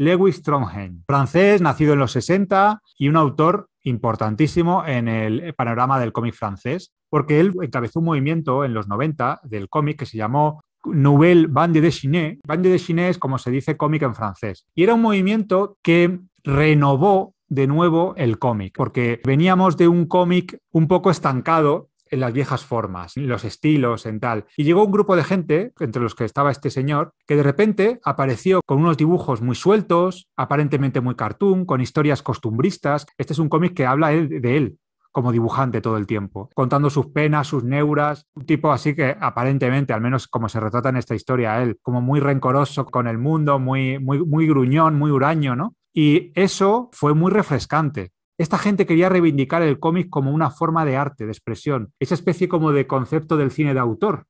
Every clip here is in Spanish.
Lewis Trondheim, francés, nacido en los 60 y un autor importantísimo en el panorama del cómic francés, porque él encabezó un movimiento en los 90 del cómic que se llamó Nouvelle Bande Dessinée. Bande Dessinée es como se dice cómic en francés. Y era un movimiento que renovó de nuevo el cómic, porque veníamos de un cómic un poco estancado en las viejas formas, en los estilos, en tal. Y llegó un grupo de gente, entre los que estaba este señor, que de repente apareció con unos dibujos muy sueltos, aparentemente muy cartoon, con historias costumbristas. Este es un cómic que habla de él, como dibujante todo el tiempo, contando sus penas, sus neuras, un tipo así que aparentemente, al menos como se retrata en esta historia él, como muy rencoroso con el mundo, muy, muy, muy gruñón, muy huraño, ¿no? Y eso fue muy refrescante esta gente quería reivindicar el cómic como una forma de arte, de expresión, esa especie como de concepto del cine de autor.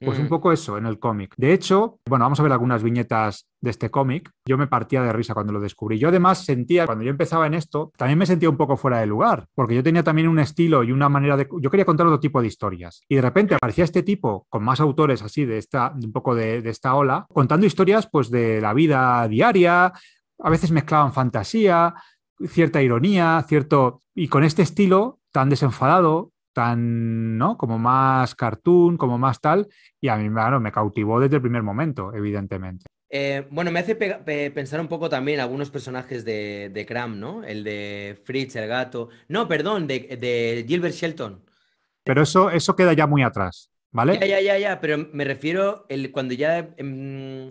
Pues un mm. poco eso en el cómic. De hecho, bueno, vamos a ver algunas viñetas de este cómic. Yo me partía de risa cuando lo descubrí. Yo además sentía, cuando yo empezaba en esto, también me sentía un poco fuera de lugar, porque yo tenía también un estilo y una manera de... Yo quería contar otro tipo de historias. Y de repente aparecía este tipo, con más autores así, de esta, un poco de, de esta ola, contando historias pues de la vida diaria, a veces mezclaban fantasía, cierta ironía, cierto. Y con este estilo tan desenfadado, tan, ¿no? Como más cartoon, como más tal, y a mí, bueno, me cautivó desde el primer momento, evidentemente. Eh, bueno, me hace pensar un poco también algunos personajes de, de Cram, ¿no? El de Fritz, el gato. No, perdón, de, de Gilbert Shelton. Pero eso, eso queda ya muy atrás, ¿vale? Ya, ya, ya, ya, pero me refiero el, cuando ya. Em,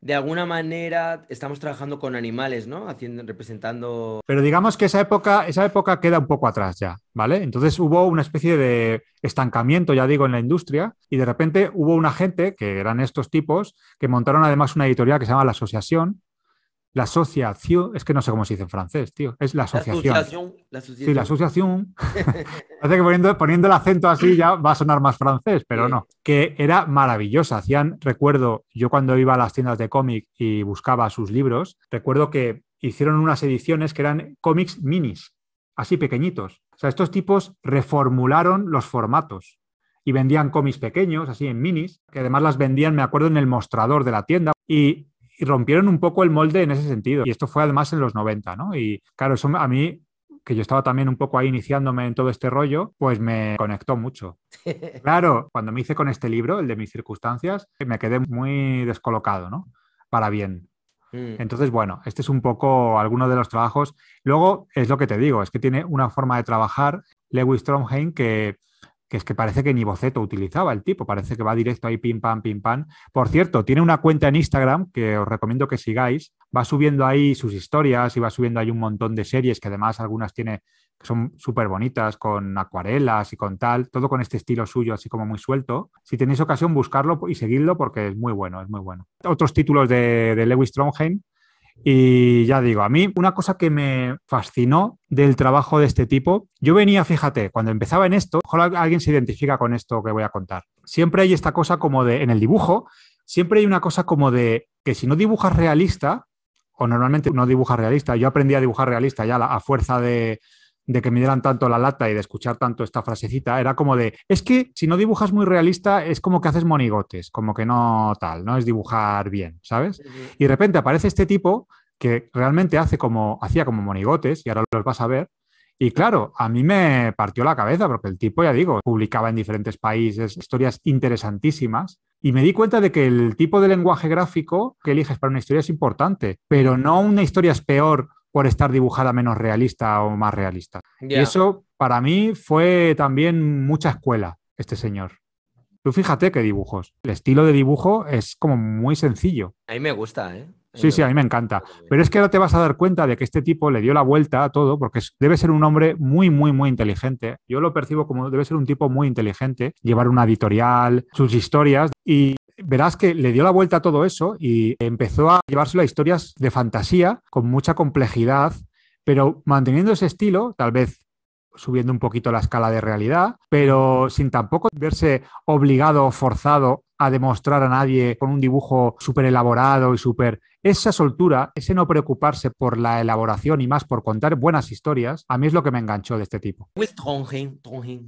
de alguna manera estamos trabajando con animales, ¿no? Haciendo, representando. Pero digamos que esa época, esa época queda un poco atrás ya, ¿vale? Entonces hubo una especie de estancamiento, ya digo, en la industria, y de repente hubo una gente, que eran estos tipos, que montaron además una editorial que se llama La Asociación, la asociación, es que no sé cómo se dice en francés, tío, es la asociación. Sí, la asociación. Parece que poniendo, el acento así ya va a sonar más francés, pero no. Que era maravillosa. Hacían, recuerdo, yo cuando iba a las tiendas de cómic y buscaba sus libros, recuerdo que hicieron unas ediciones que eran cómics minis, así pequeñitos. O sea, estos tipos reformularon los formatos y vendían cómics pequeños, así en minis, que además las vendían, me acuerdo, en el mostrador de la tienda. Y y rompieron un poco el molde en ese sentido. Y esto fue además en los 90, ¿no? Y claro, eso a mí que yo estaba también un poco ahí iniciándome en todo este rollo, pues me conectó mucho. Claro, cuando me hice con este libro, el de mis circunstancias, me quedé muy descolocado, ¿no? Para bien. Mm. Entonces, bueno, este es un poco alguno de los trabajos. Luego, es lo que te digo, es que tiene una forma de trabajar Lewis Stromheim, que que es que parece que ni boceto utilizaba el tipo, parece que va directo ahí pim pam, pim pam. Por cierto, tiene una cuenta en Instagram que os recomiendo que sigáis, va subiendo ahí sus historias y va subiendo ahí un montón de series que además algunas tiene que son súper bonitas con acuarelas y con tal, todo con este estilo suyo así como muy suelto. Si tenéis ocasión, buscarlo y seguirlo porque es muy bueno, es muy bueno. Otros títulos de, de Lewis Trondheim y ya digo, a mí una cosa que me fascinó del trabajo de este tipo, yo venía, fíjate, cuando empezaba en esto, ojalá alguien se identifica con esto que voy a contar. Siempre hay esta cosa como de, en el dibujo, siempre hay una cosa como de que si no dibujas realista, o normalmente no dibujas realista, yo aprendí a dibujar realista ya a fuerza de de que me dieran tanto la lata y de escuchar tanto esta frasecita, era como de, es que si no dibujas muy realista, es como que haces monigotes, como que no tal, no es dibujar bien, ¿sabes? Y de repente aparece este tipo que realmente hace como, hacía como monigotes, y ahora los vas a ver, y claro, a mí me partió la cabeza porque el tipo, ya digo, publicaba en diferentes países historias interesantísimas y me di cuenta de que el tipo de lenguaje gráfico que eliges para una historia es importante, pero no una historia es peor por estar dibujada menos realista o más realista. Y eso para mí fue también mucha escuela, este señor. Tú fíjate qué dibujos. El estilo de dibujo es como muy sencillo. A mí me gusta, ¿eh? Sí, sí, a mí me encanta. Pero es que ahora te vas a dar cuenta de que este tipo le dio la vuelta a todo, porque debe ser un hombre muy, muy, muy inteligente. Yo lo percibo como debe ser un tipo muy inteligente, llevar una editorial, sus historias, y verás que le dio la vuelta a todo eso y empezó a llevárselo a historias de fantasía con mucha complejidad, pero manteniendo ese estilo, tal vez subiendo un poquito la escala de realidad, pero sin tampoco verse obligado o forzado a demostrar a nadie con un dibujo súper elaborado y súper... Esa soltura, ese no preocuparse por la elaboración y más por contar buenas historias, a mí es lo que me enganchó de este tipo.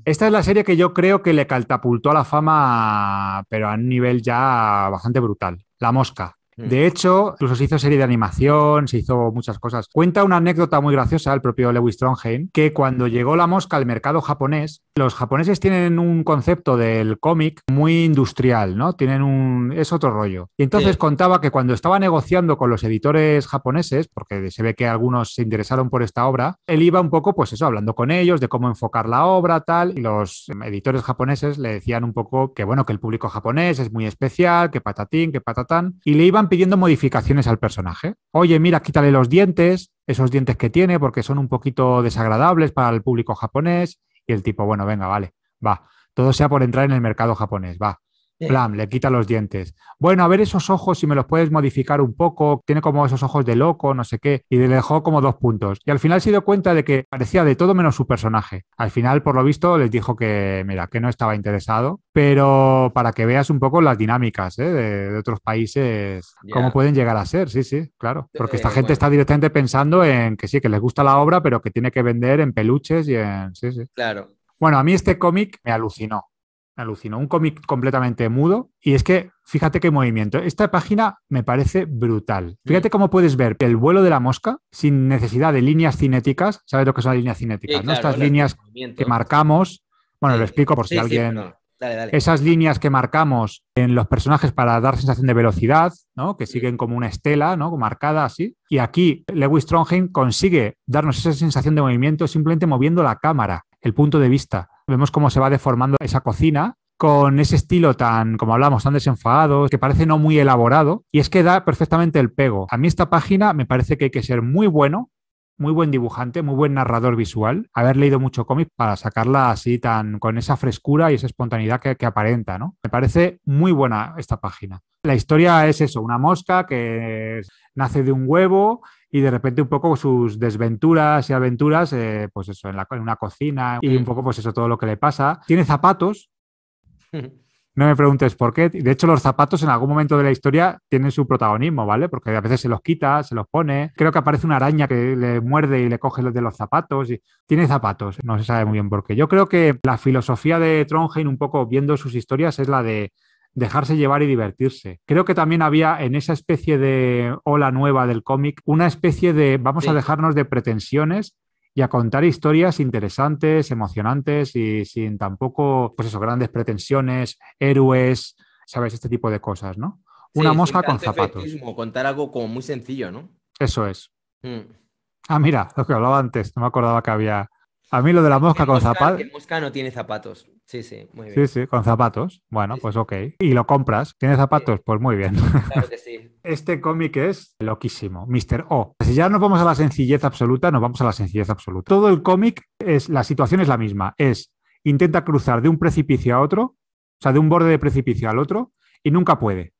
Esta es la serie que yo creo que le catapultó a la fama, pero a un nivel ya bastante brutal. La mosca. De mm. hecho, incluso se hizo serie de animación, se hizo muchas cosas. Cuenta una anécdota muy graciosa el propio Lewis Strongheim que cuando llegó la mosca al mercado japonés, los japoneses tienen un concepto del cómic muy industrial, ¿no? Tienen un... es otro rollo. Y entonces contaba que cuando estaba negociando con los editores japoneses, porque se ve que algunos se interesaron por esta obra, él iba un poco, pues eso, hablando con ellos de cómo enfocar la obra, tal, y los editores japoneses le decían un poco que, bueno, que el público japonés es muy especial, que patatín, que patatán, y le iban pidiendo modificaciones al personaje. Oye, mira, quítale los dientes, esos dientes que tiene, porque son un poquito desagradables para el público japonés. Y el tipo, bueno, venga, vale, va. Todo sea por entrar en el mercado japonés, va. Plan, le quita los dientes. Bueno, a ver esos ojos, si me los puedes modificar un poco. Tiene como esos ojos de loco, no sé qué. Y le dejó como dos puntos. Y al final se dio cuenta de que parecía de todo menos su personaje. Al final, por lo visto, les dijo que, mira, que no estaba interesado. Pero para que veas un poco las dinámicas ¿eh? de, otros países, cómo pueden llegar a ser. Sí, sí, claro. Eh, Porque esta eh, gente está directamente pensando en que sí, que les gusta la obra, pero que tiene que vender en peluches y en. Sí, sí. Claro. Bueno, a mí este cómic me alucinó. Alucinó Un cómic completamente mudo. Y es que, fíjate qué movimiento. ¿eh? Esta página me parece brutal. Fíjate cómo puedes ver el vuelo de la mosca sin necesidad de líneas cinéticas. ¿Sabes lo que son las líneas cinéticas? ¿no? Estas líneas que marcamos. Bueno, lo explico por si alguien. Esas líneas que marcamos en los personajes para dar sensación de velocidad, ¿no? Que siguen como una estela, ¿no? Marcada así. Y aquí Lewis Strongheim consigue darnos esa sensación de movimiento simplemente moviendo la cámara el punto de vista. Vemos cómo se va deformando esa cocina con ese estilo tan, como hablamos, tan desenfadado, que parece no muy elaborado, y es que da perfectamente el pego. A mí esta página me parece que hay que ser muy bueno, muy buen dibujante, muy buen narrador visual, haber leído mucho cómic para sacarla así tan con esa frescura y esa espontaneidad que, que aparenta, ¿no? Me parece muy buena esta página. La historia es eso, una mosca que nace de un huevo y de repente un poco sus desventuras y aventuras, eh, pues eso, en, una cocina y un poco pues eso, todo lo que le pasa. Tiene zapatos. No me preguntes por qué. De hecho, los zapatos en algún momento de la historia tienen su protagonismo, ¿vale? Porque a veces se los quita, se los pone. Creo que aparece una araña que le muerde y le coge los de los zapatos. Y... Tiene zapatos, no se sabe muy bien por qué. Yo creo que la filosofía de Trondheim, un poco viendo sus historias, es la de dejarse llevar y divertirse. Creo que también había en esa especie de ola nueva del cómic una especie de vamos a dejarnos de pretensiones y a contar historias interesantes, emocionantes y sin tampoco, pues eso, grandes pretensiones, héroes, sabes, este tipo de cosas, ¿no? Una mosca con zapatos. contar algo como muy sencillo, ¿no? Eso es. Mm. Ah, mira, lo que hablaba antes, no me acordaba que había a mí lo de la mosca con zapatos. Mosca no tiene zapatos. Sí, sí, muy bien. Sí, sí, con zapatos. Bueno, pues ok. Y lo compras. ¿Tiene zapatos? Pues muy bien. Claro que sí. Este cómic es loquísimo. Mr. O. Si ya nos vamos a la sencillez absoluta, nos vamos a la sencillez absoluta. Todo el cómic es, la situación es la misma. Es intenta cruzar de un precipicio a otro, o sea, de un borde de precipicio al otro, y nunca puede.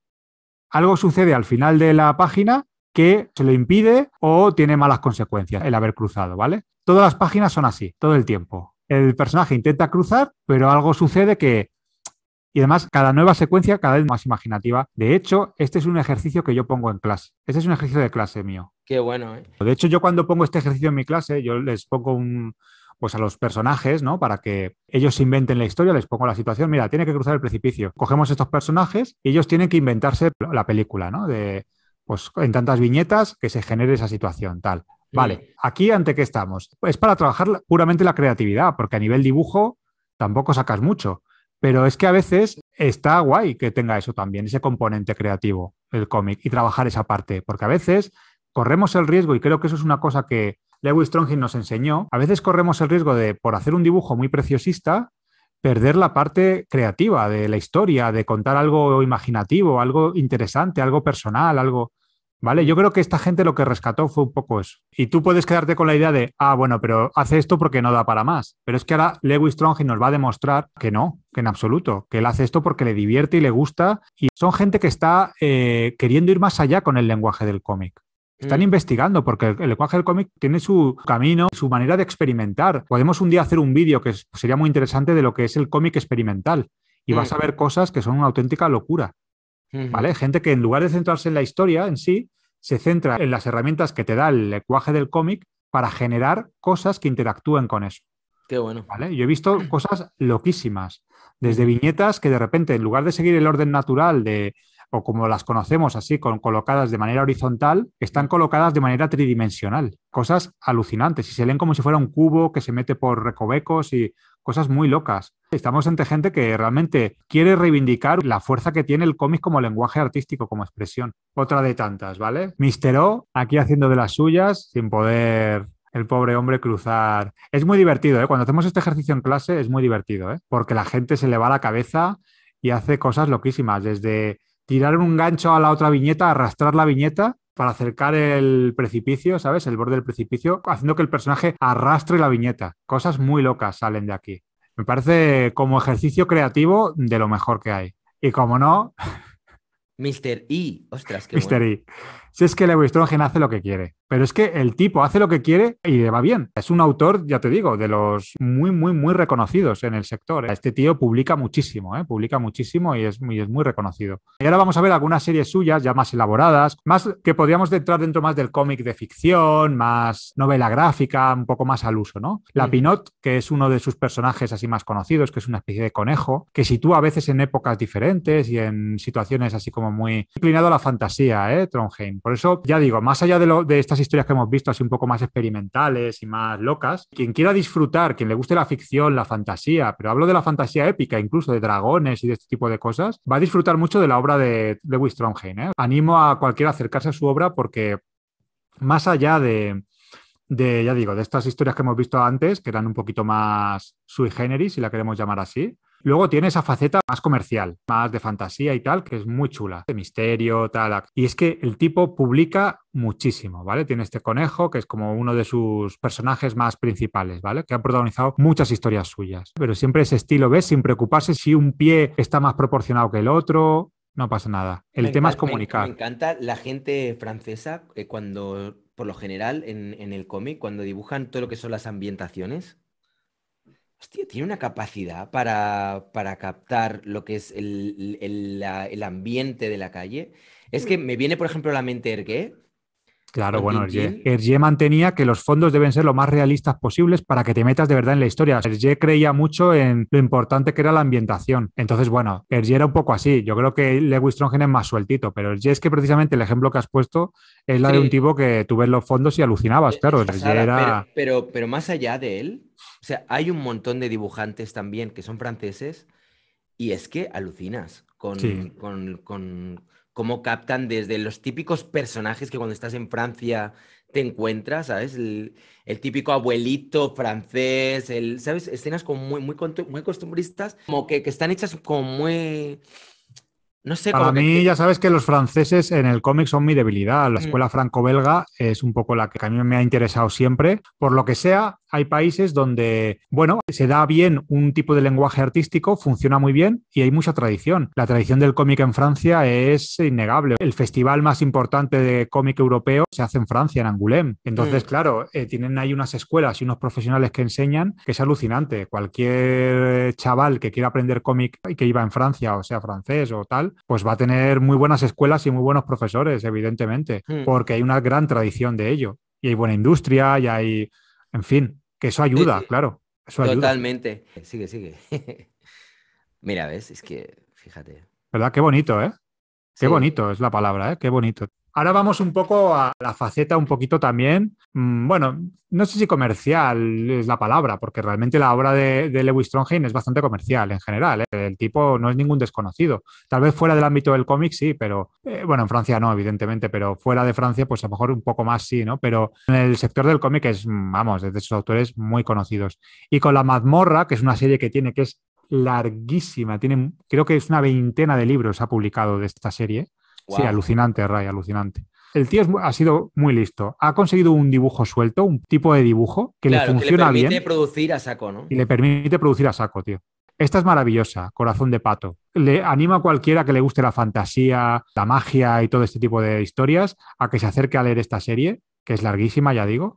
Algo sucede al final de la página que se lo impide o tiene malas consecuencias el haber cruzado, ¿vale? Todas las páginas son así, todo el tiempo. El personaje intenta cruzar, pero algo sucede que... Y además, cada nueva secuencia cada vez más imaginativa. De hecho, este es un ejercicio que yo pongo en clase. Este es un ejercicio de clase mío. Qué bueno, ¿eh? De hecho, yo cuando pongo este ejercicio en mi clase, yo les pongo un, pues a los personajes, ¿no? Para que ellos inventen la historia, les pongo la situación, mira, tiene que cruzar el precipicio. Cogemos estos personajes y ellos tienen que inventarse la película, ¿no? De pues en tantas viñetas que se genere esa situación, tal. Vale, aquí ante qué estamos. Es pues para trabajar puramente la creatividad, porque a nivel dibujo tampoco sacas mucho. Pero es que a veces está guay que tenga eso también, ese componente creativo, el cómic, y trabajar esa parte, porque a veces corremos el riesgo, y creo que eso es una cosa que Lewis Strongheim nos enseñó, a veces corremos el riesgo de, por hacer un dibujo muy preciosista, perder la parte creativa de la historia, de contar algo imaginativo, algo interesante, algo personal, algo... ¿Vale? Yo creo que esta gente lo que rescató fue un poco eso. Y tú puedes quedarte con la idea de, ah, bueno, pero hace esto porque no da para más. Pero es que ahora Lewis Strong nos va a demostrar que no, que en absoluto, que él hace esto porque le divierte y le gusta. Y son gente que está eh, queriendo ir más allá con el lenguaje del cómic. Están mm. investigando porque el, lenguaje del cómic tiene su camino, su manera de experimentar. Podemos un día hacer un vídeo que sería muy interesante de lo que es el cómic experimental y mm. vas a ver cosas que son una auténtica locura. ¿vale? Gente que en lugar de centrarse en la historia en sí, se centra en las herramientas que te da el lenguaje del cómic para generar cosas que interactúen con eso. Qué bueno. ¿vale? Yo he visto cosas loquísimas, desde viñetas que de repente, en lugar de seguir el orden natural de, o como las conocemos así, con, colocadas de manera horizontal, están colocadas de manera tridimensional. Cosas alucinantes y se leen como si fuera un cubo que se mete por recovecos y cosas muy locas. Estamos ante gente que realmente quiere reivindicar la fuerza que tiene el cómic como lenguaje artístico, como expresión. Otra de tantas, ¿vale? Mister O, aquí haciendo de las suyas, sin poder el pobre hombre cruzar. Es muy divertido, ¿eh? Cuando hacemos este ejercicio en clase es muy divertido, ¿eh? Porque la gente se le va la cabeza y hace cosas loquísimas, desde tirar un gancho a la otra viñeta, arrastrar la viñeta para acercar el precipicio, ¿sabes? El borde del precipicio, haciendo que el personaje arrastre la viñeta. Cosas muy locas salen de aquí. Me parece como ejercicio creativo de lo mejor que hay. Y como no. Mr. E, ostras, qué Mr. E. Si es que Lewis Trongen hace lo que quiere. Pero es que el tipo hace lo que quiere y le va bien. Es un autor, ya te digo, de los muy, muy, muy reconocidos en el sector. ¿eh? Este tío publica muchísimo, ¿eh? publica muchísimo y es, muy, es muy reconocido. Y ahora vamos a ver algunas series suyas ya más elaboradas, más que podríamos entrar dentro más del cómic de ficción, más novela gráfica, un poco más al uso, ¿no? La Pinot, que es uno de sus personajes así más conocidos, que es una especie de conejo, que sitúa a veces en épocas diferentes y en situaciones así como muy inclinado a la fantasía, ¿eh? Trondheim. Por eso, ya digo, más allá de, lo, de estas historias que hemos visto así un poco más experimentales y más locas. Quien quiera disfrutar, quien le guste la ficción, la fantasía, pero hablo de la fantasía épica, incluso de dragones y de este tipo de cosas, va a disfrutar mucho de la obra de Lewis Trondheim. ¿eh? Animo a cualquiera a acercarse a su obra porque más allá de, de, ya digo, de estas historias que hemos visto antes, que eran un poquito más sui generis, si la queremos llamar así, Luego tiene esa faceta más comercial, más de fantasía y tal, que es muy chula, de misterio, tal. Y es que el tipo publica muchísimo, ¿vale? Tiene este conejo, que es como uno de sus personajes más principales, ¿vale? Que ha protagonizado muchas historias suyas. Pero siempre ese estilo, ¿ves? Sin preocuparse si un pie está más proporcionado que el otro, no pasa nada. El tema es comunicar. Me, encanta la gente francesa eh, cuando, por lo general, en, en el cómic, cuando dibujan todo lo que son las ambientaciones, Hostia, tiene una capacidad para, captar lo que es el, ambiente de la calle. Es que mm. me viene, por ejemplo, a la mente Ergué. Claro, bueno, Hergé, mantenía que los fondos deben ser lo más realistas posibles para que te metas de verdad en la historia. Hergé creía mucho en lo importante que era la ambientación. Entonces, bueno, Hergé era un poco así. Yo creo que Lewis Trongen es más sueltito, pero Hergé es que precisamente el ejemplo que has puesto es la de un tipo que tú ves los fondos y alucinabas, e, claro. era... pero, pero más allá de él, o sea, hay un montón de dibujantes también que son franceses y es que alucinas con, cómo captan desde los típicos personajes que cuando estás en Francia te encuentras, ¿sabes? El, típico abuelito francés, el, ¿sabes? Escenas como muy, muy, muy costumbristas, como que, que están hechas como muy, para mí, ya sabes que los franceses en el cómic son mi debilidad. La mm. escuela franco-belga es un poco la que a mí me ha interesado siempre. Por lo que sea, hay países donde, bueno, se da bien un tipo de lenguaje artístico, funciona muy bien y hay mucha tradición. La tradición del cómic en Francia es innegable. El festival más importante de cómic europeo se hace en Francia, en Angoulême. Entonces, mm. claro, eh, tienen ahí unas escuelas y unos profesionales que enseñan que es alucinante. Cualquier chaval que quiera aprender cómic y que iba en Francia, o sea francés o tal, pues va a tener muy buenas escuelas y muy buenos profesores, evidentemente, hmm. porque hay una gran tradición de ello. Y hay buena industria, y hay, en fin, que eso ayuda, claro. Totalmente. Sigue, sigue. Mira, ves, es que, fíjate. ¿Verdad? Qué bonito, ¿eh? Qué bonito es la palabra, ¿eh? Qué bonito. Ahora vamos un poco a la faceta un poquito también, mm, bueno, no sé si comercial es la palabra, porque realmente la obra de, de Lewis es bastante comercial en general. ¿eh? El tipo no es ningún desconocido. Tal vez fuera del ámbito del cómic sí, pero eh, bueno, en Francia no, evidentemente, pero fuera de Francia pues a lo mejor un poco más sí, ¿no? Pero en el sector del cómic es, vamos, de sus autores muy conocidos. Y con La mazmorra, que es una serie que tiene que es larguísima. Tiene, creo que es una veintena de libros ha publicado de esta serie. Sí, alucinante, Ray, alucinante. El tío ha sido muy listo. Ha conseguido un dibujo suelto, un tipo de dibujo que le funciona bien. Y le permite producir a saco, ¿no? Y le permite producir a saco, tío. Esta es maravillosa, Corazón de Pato. Le animo a cualquiera que le guste la fantasía, la magia y todo este tipo de historias a que se acerque a leer esta serie, que es larguísima, ya digo,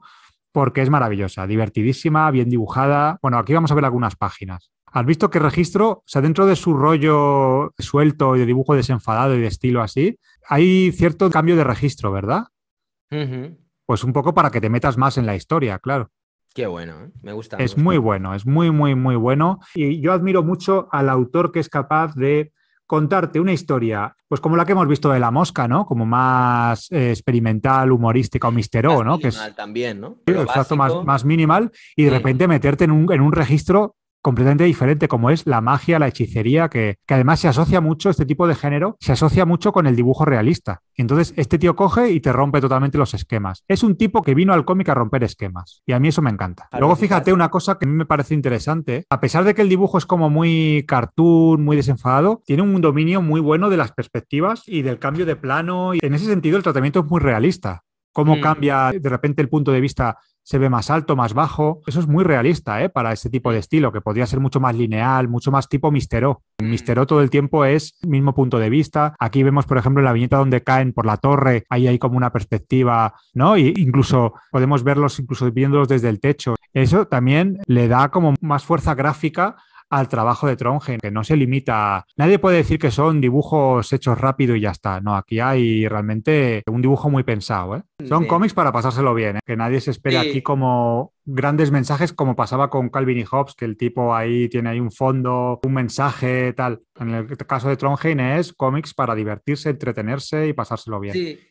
porque es maravillosa, divertidísima, bien dibujada. Bueno, aquí vamos a ver algunas páginas. ¿Has visto qué registro? O sea, dentro de su rollo suelto y de dibujo desenfadado y de estilo así, hay cierto cambio de registro, ¿verdad? Pues un poco para que te metas más en la historia, claro. Qué bueno, ¿eh? me gusta. Es muy bueno, es muy, muy, muy bueno. Y yo admiro mucho al autor que es capaz de contarte una historia, pues como la que hemos visto de La Mosca, ¿no? Como más eh, experimental, humorística o misteró, ¿no? que es, también, ¿no? más, minimal. Y de mm. repente meterte en un, en un registro completamente diferente, como es la magia, la hechicería, que, además se asocia mucho, este tipo de género, se asocia mucho con el dibujo realista. Entonces, este tío coge y te rompe totalmente los esquemas. Es un tipo que vino al cómic a romper esquemas. Y a mí eso me encanta. Luego, fíjate una cosa que a mí me parece interesante. A pesar de que el dibujo es como muy cartoon, muy desenfadado, tiene un dominio muy bueno de las perspectivas y del cambio de plano. Y en ese sentido, el tratamiento es muy realista cómo mm. cambia, de repente el punto de vista se ve más alto, más bajo. Eso es muy realista ¿eh? para ese tipo de estilo, que podría ser mucho más lineal, mucho más tipo misteró. Mm. Misteró todo el tiempo es mismo punto de vista. Aquí vemos, por ejemplo, la viñeta donde caen por la torre, ahí hay como una perspectiva, ¿no? Y incluso podemos verlos, incluso viéndolos desde el techo. Eso también le da como más fuerza gráfica al trabajo de Trongen, que no se limita. Nadie puede decir que son dibujos hechos rápido y ya está. No, aquí hay realmente un dibujo muy pensado. ¿eh? Son cómics para pasárselo bien, ¿eh? que nadie se espera aquí como grandes mensajes como pasaba con Calvin y Hobbes, que el tipo ahí tiene ahí un fondo, un mensaje, tal. En el caso de Trondheim es cómics para divertirse, entretenerse y pasárselo bien.